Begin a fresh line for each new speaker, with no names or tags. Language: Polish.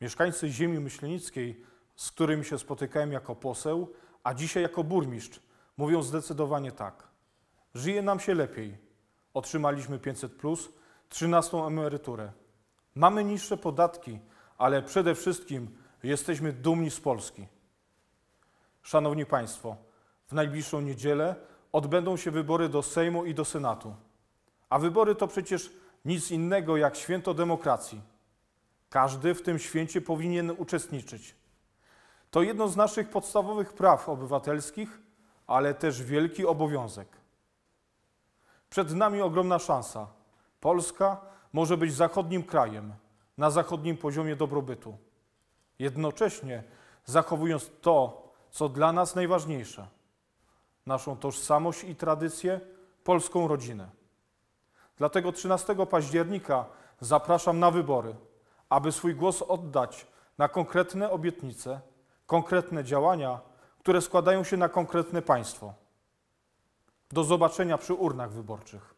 Mieszkańcy ziemi myślenickiej, z którymi się spotykałem jako poseł, a dzisiaj jako burmistrz, mówią zdecydowanie tak. Żyje nam się lepiej. Otrzymaliśmy 500, plus, 13 emeryturę. Mamy niższe podatki, ale przede wszystkim jesteśmy dumni z Polski. Szanowni Państwo, w najbliższą niedzielę odbędą się wybory do Sejmu i do Senatu. A wybory to przecież nic innego jak święto demokracji. Każdy w tym święcie powinien uczestniczyć. To jedno z naszych podstawowych praw obywatelskich, ale też wielki obowiązek. Przed nami ogromna szansa. Polska może być zachodnim krajem, na zachodnim poziomie dobrobytu. Jednocześnie zachowując to, co dla nas najważniejsze naszą tożsamość i tradycję, polską rodzinę. Dlatego 13 października zapraszam na wybory aby swój głos oddać na konkretne obietnice, konkretne działania, które składają się na konkretne państwo. Do zobaczenia przy urnach wyborczych.